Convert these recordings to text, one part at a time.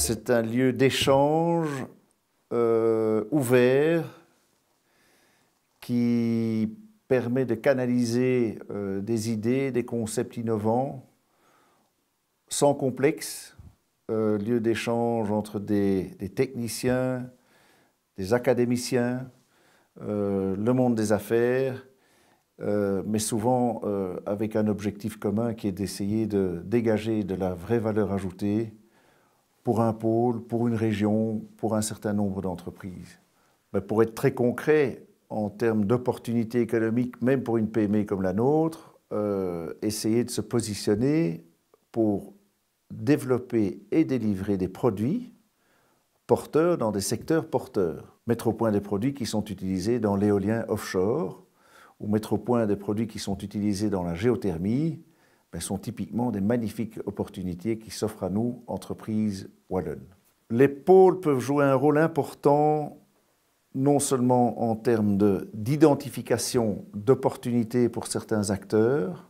C'est un lieu d'échange euh, ouvert qui permet de canaliser euh, des idées, des concepts innovants, sans complexe, euh, lieu d'échange entre des, techniciens, des académiciens, le monde des affaires, mais souvent avec un objectif commun qui est d'essayer de dégager de la vraie valeur ajoutée pour un pôle, pour une région, pour un certain nombre d'entreprises. mais pour être très concret, en termes d'opportunités économiques, même pour une PME comme la nôtre, euh, essayer de se positionner pour développer et délivrer des produits porteurs dans des secteurs porteurs. Mettre au point des produits qui sont utilisés dans l'éolien offshore ou mettre au point des produits qui sont utilisés dans la géothermie mais ben, sont typiquement des magnifiques opportunités qui s'offrent à nous, entreprises wallonnes. Les pôles peuvent jouer un rôle important, non seulement en termes d'identification d'opportunités pour certains acteurs,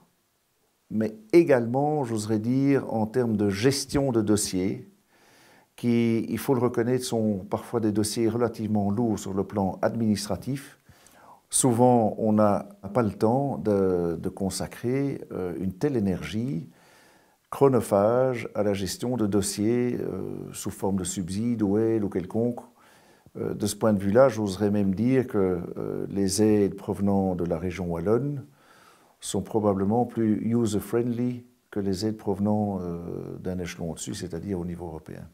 mais également, j'oserais dire, en termes de gestion de dossiers, qui, il faut le reconnaître, sont parfois des dossiers relativement lourds sur le plan administratif, Souvent, on n'a pas le temps de, consacrer euh, une telle énergie chronophage à la gestion de dossiers euh, sous forme de subsides ou aides ou quelconque. Euh, de ce point de vue-là, j'oserais même dire que les aides provenant de la région wallonne sont probablement plus user-friendly que les aides provenant d'un échelon au-dessus, c'est-à-dire au niveau européen.